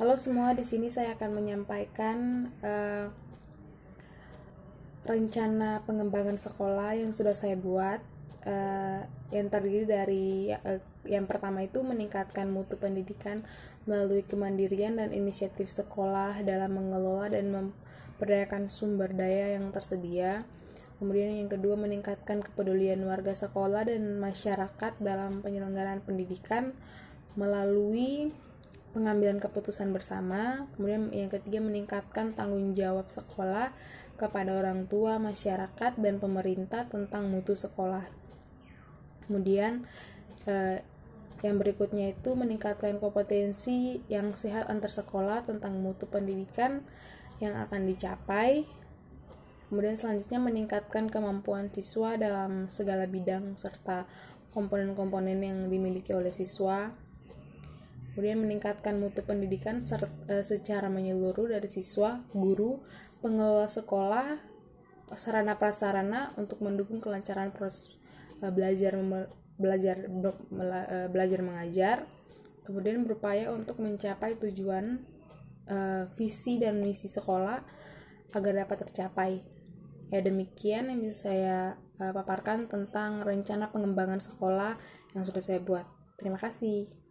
Halo semua, di sini saya akan menyampaikan uh, rencana pengembangan sekolah yang sudah saya buat. Uh, yang terdiri dari uh, yang pertama itu meningkatkan mutu pendidikan melalui kemandirian dan inisiatif sekolah dalam mengelola dan memperdayakan sumber daya yang tersedia. Kemudian yang kedua meningkatkan kepedulian warga sekolah dan masyarakat dalam penyelenggaraan pendidikan melalui pengambilan keputusan bersama, kemudian yang ketiga meningkatkan tanggung jawab sekolah kepada orang tua, masyarakat, dan pemerintah tentang mutu sekolah. Kemudian eh, yang berikutnya itu meningkatkan kompetensi yang sehat antar sekolah tentang mutu pendidikan yang akan dicapai. Kemudian selanjutnya meningkatkan kemampuan siswa dalam segala bidang serta komponen-komponen yang dimiliki oleh siswa kemudian meningkatkan mutu pendidikan e, secara menyeluruh dari siswa, guru, pengelola sekolah, sarana prasarana untuk mendukung kelancaran proses e, belajar belajar e, belajar mengajar, kemudian berupaya untuk mencapai tujuan visi dan misi sekolah agar dapat tercapai. Ya demikian yang bisa saya paparkan tentang rencana pengembangan sekolah yang sudah saya buat. Terima kasih.